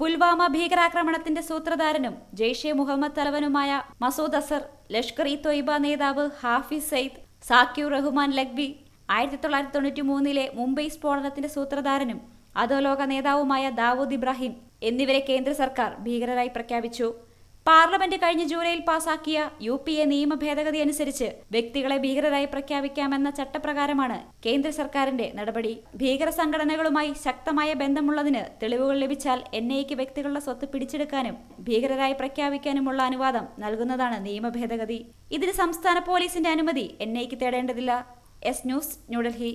പുൽവാമ ഭീകരാക്രമണത്തിന്റെ സൂത്രധാരനും ജെയ്ഷെ മുഹമ്മദ് തലവനുമായ മസൂദ് അസർ ലഷ്കർ ഇ തൊയ്ബ നേതാവ് ഹാഫിസ് സയ്ദ് സാക്യു റഹ്മാൻ ലഖ്വി ആയിരത്തി തൊള്ളായിരത്തി തൊണ്ണൂറ്റി മൂന്നിലെ മുംബൈ സ്ഫോടനത്തിന്റെ സൂത്രധാരനും അധോലോക നേതാവുമായ ദാവൂദ് ഇബ്രാഹിം എന്നിവരെ കേന്ദ്ര സർക്കാർ ഭീകരരായി പ്രഖ്യാപിച്ചു പാർലമെന്റ് കഴിഞ്ഞ ജൂലൈയിൽ പാസാക്കിയ യു പി എ നിയമ ഭേദഗതി അനുസരിച്ച് വ്യക്തികളെ ഭീകരരായി പ്രഖ്യാപിക്കാമെന്ന ചട്ടപ്രകാരമാണ് കേന്ദ്ര സർക്കാരിന്റെ നടപടി ഭീകര സംഘടനകളുമായി ശക്തമായ ബന്ധമുള്ളതിന് തെളിവുകൾ ലഭിച്ചാൽ എൻ ഐക്ക് വ്യക്തികളുടെ സ്വത്ത് പിടിച്ചെടുക്കാനും ഭീകരരായി പ്രഖ്യാപിക്കാനുമുള്ള അനുവാദം നൽകുന്നതാണ് നിയമ ഭേദഗതി ഇതിന് സംസ്ഥാന പോലീസിന്റെ അനുമതി എൻ ഐക്ക് തേടേണ്ടതില്ല എസ് ന്യൂസ് ന്യൂഡൽഹി